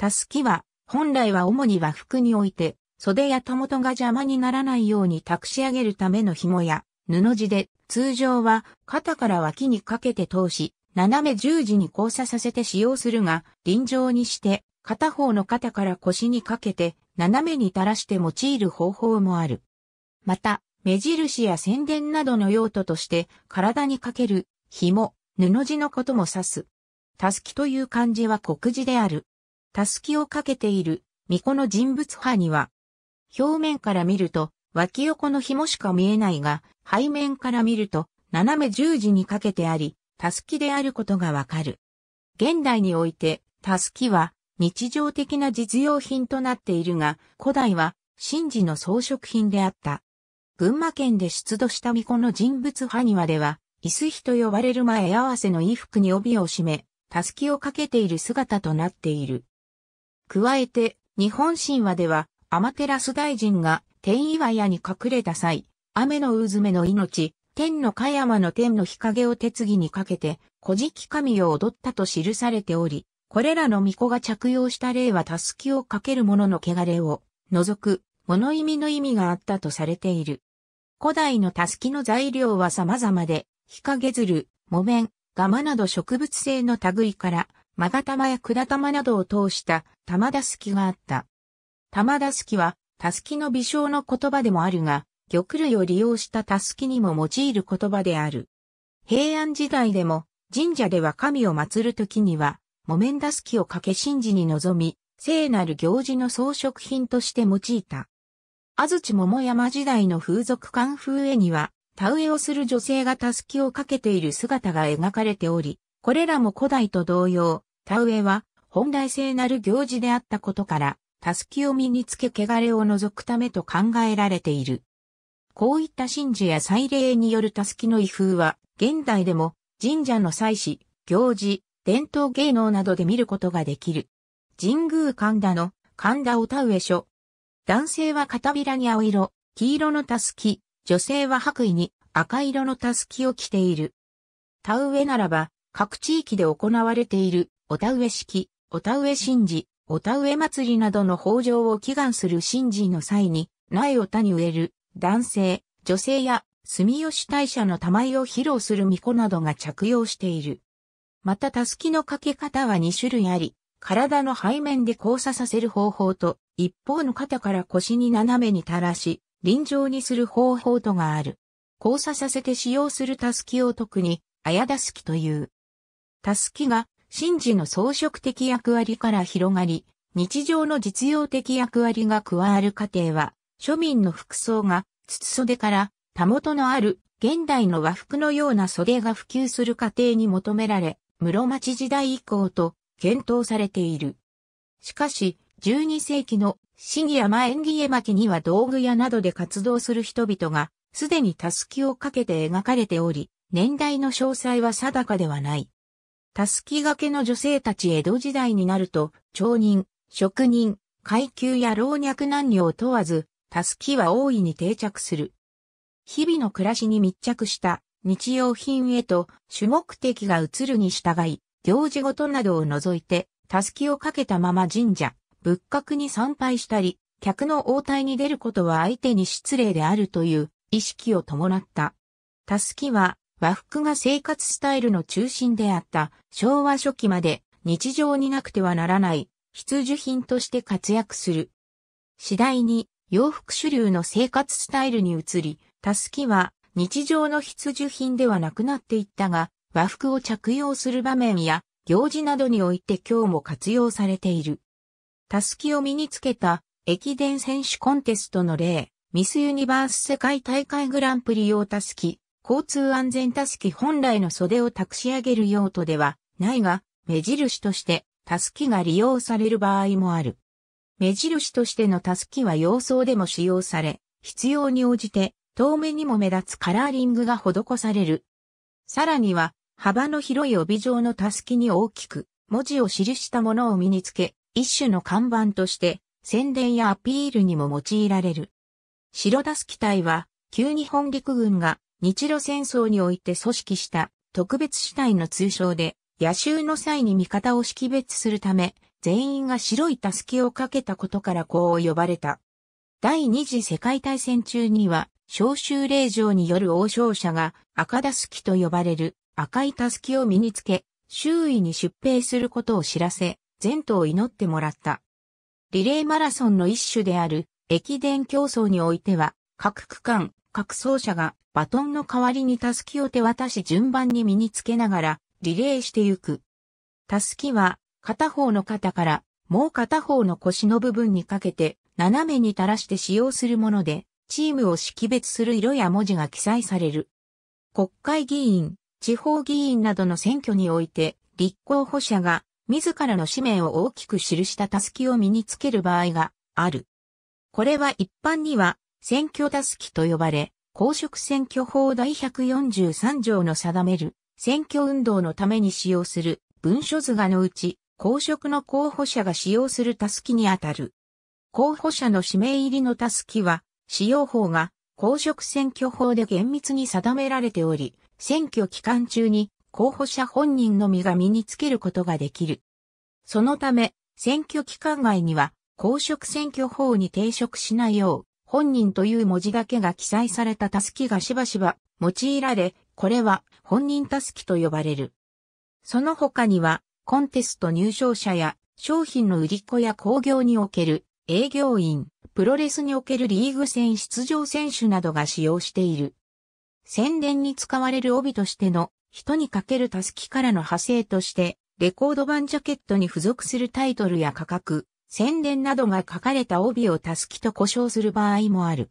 たすきは、本来は主に和服において、袖やたが邪魔にならないように託し上げるための紐や、布地で、通常は肩から脇にかけて通し、斜め十字に交差させて使用するが、臨場にして、片方の肩から腰にかけて、斜めに垂らして用いる方法もある。また、目印や宣伝などの用途として、体にかける、紐、布地のことも指す。たすきという漢字は国字である。たすきをかけている、巫女の人物派には、表面から見ると、脇横の紐しか見えないが、背面から見ると、斜め十字にかけてあり、たすきであることがわかる。現代において、たすきは、日常的な実用品となっているが、古代は、神事の装飾品であった。群馬県で出土した巫女の人物派庭では、椅子碑と呼ばれる前合わせの衣服に帯を締め、たすきをかけている姿となっている。加えて、日本神話では、アマテラス大臣が天岩屋に隠れた際、雨の渦めの命、天の香山の天の日陰を手継ぎにかけて、古事記神を踊ったと記されており、これらの巫女が着用した例はたすきをかける者の汚れを除く物意味の意味があったとされている。古代のたすきの材料は様々で、日陰ずる、木綿、ガマなど植物性の類からマガ玉や管玉などを通した玉田すきがあった。玉田すきは、たすきの微笑の言葉でもあるが、玉類を利用したたすきにも用いる言葉である。平安時代でも、神社では神を祀るときには、木綿たすきをかけ神事に臨み、聖なる行事の装飾品として用いた。安土桃山時代の風俗館風絵には、田植えをする女性がたすきをかけている姿が描かれており、これらも古代と同様、田植えは本来性なる行事であったことから、たすきを身につけ汚れを除くためと考えられている。こういった神事や祭礼によるたすきの威風は、現代でも神社の祭祀、行事、伝統芸能などで見ることができる。神宮神田の神田お田植え書。男性は片びらに青色、黄色のたすき、女性は白衣に赤色のたすきを着ている。田植えならば、各地域で行われているお田植式、お田植神事、お田植祭りなどの法上を祈願する神事の際に、苗を田に植える、男性、女性や、住吉大社の玉井を披露する巫女などが着用している。また、たすきのかけ方は2種類あり、体の背面で交差させる方法と、一方の肩から腰に斜めに垂らし、臨場にする方法とがある。交差させて使用するたすきを特に、あやだすきという。たすきが神事の装飾的役割から広がり、日常の実用的役割が加わる過程は、庶民の服装が、筒袖から、たもとのある、現代の和服のような袖が普及する過程に求められ、室町時代以降と、検討されている。しかし、12世紀の、シギやマエン巻には道具屋などで活動する人々が、すでにタスキをかけて描かれており、年代の詳細は定かではない。たすきがけの女性たち江戸時代になると、町人、職人、階級や老若男女を問わず、たすきは大いに定着する。日々の暮らしに密着した日用品へと主目的が移るに従い、行事ごとなどを除いて、たすきをかけたまま神社、仏閣に参拝したり、客の応対に出ることは相手に失礼であるという意識を伴った。たすきは和服が生活スタイルの中心であった昭和初期まで日常になくてはならない必需品として活躍する。次第に洋服主流の生活スタイルに移り、タスキは日常の必需品ではなくなっていったが、和服を着用する場面や行事などにおいて今日も活用されている。タスキを身につけた駅伝選手コンテストの例、ミスユニバース世界大会グランプリ用タスキ。交通安全タスキ本来の袖を託し上げる用途ではないが、目印としてタスキが利用される場合もある。目印としてのタスキは様相でも使用され、必要に応じて遠目にも目立つカラーリングが施される。さらには、幅の広い帯状のタスキに大きく文字を記したものを身につけ、一種の看板として宣伝やアピールにも用いられる。白タスキ隊は、旧日本陸軍が日露戦争において組織した特別支隊の通称で、野襲の際に味方を識別するため、全員が白いタスキをかけたことからこう呼ばれた。第二次世界大戦中には、召集令状による王将者が赤タスキと呼ばれる赤いタスキを身につけ、周囲に出兵することを知らせ、前途を祈ってもらった。リレーマラソンの一種である駅伝競争においては、各区間各走者がバトンの代わりにタスキを手渡し順番に身につけながらリレーしてゆく。タスキは片方の肩からもう片方の腰の部分にかけて斜めに垂らして使用するもので、チームを識別する色や文字が記載される。国会議員、地方議員などの選挙において、立候補者が自らの氏名を大きく記したタスキを身につける場合がある。これは一般には選挙たすきと呼ばれ、公職選挙法第143条の定める、選挙運動のために使用する文書図画のうち、公職の候補者が使用するたすきにあたる。候補者の指名入りのたすきは、使用法が公職選挙法で厳密に定められており、選挙期間中に候補者本人のみが身につけることができる。そのため、選挙期間外には公職選挙法に抵触しないよう、本人という文字だけが記載されたタスキがしばしば用いられ、これは本人タスキと呼ばれる。その他には、コンテスト入賞者や商品の売り子や工業における営業員、プロレスにおけるリーグ戦出場選手などが使用している。宣伝に使われる帯としての人にかけるタスキからの派生として、レコード版ジャケットに付属するタイトルや価格、宣伝などが書かれた帯をたすきと呼称する場合もある。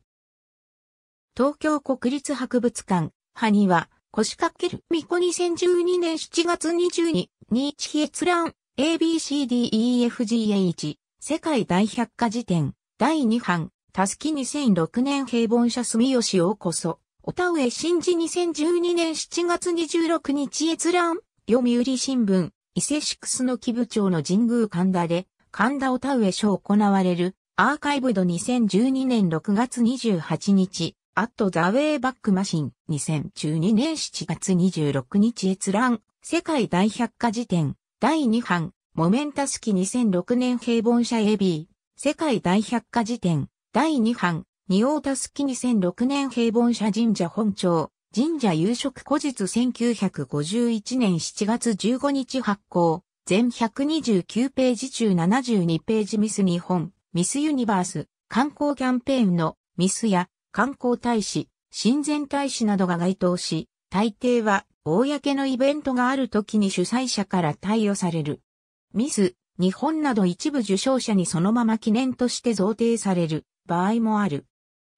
東京国立博物館、ハニは、腰掛ける巫女2012年7月22日閲覧 ABCDEFGH 世界大百科事典第2版たすき2006年平凡者住吉をこそおたうえ新治2012年7月26日閲覧読売新聞伊勢シックスの木部長の神宮神田で神田オタウエ所行われる、アーカイブド2012年6月28日、アットザウェイバックマシン2012年7月26日閲覧、世界大百科事典、第2版、モメンタスキ2006年平凡社 AB、世界大百科事典、第2版、ニオータスキ2006年平凡社神社本庁、神社夕食古日1951年7月15日発行、全129ページ中72ページミス日本、ミスユニバース、観光キャンペーンのミスや観光大使、親善大使などが該当し、大抵は公のイベントがある時に主催者から貸与される。ミス、日本など一部受賞者にそのまま記念として贈呈される場合もある。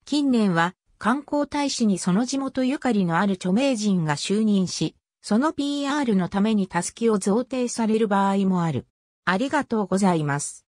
近年は観光大使にその地元ゆかりのある著名人が就任し、その PR のためにタスキを贈呈される場合もある。ありがとうございます。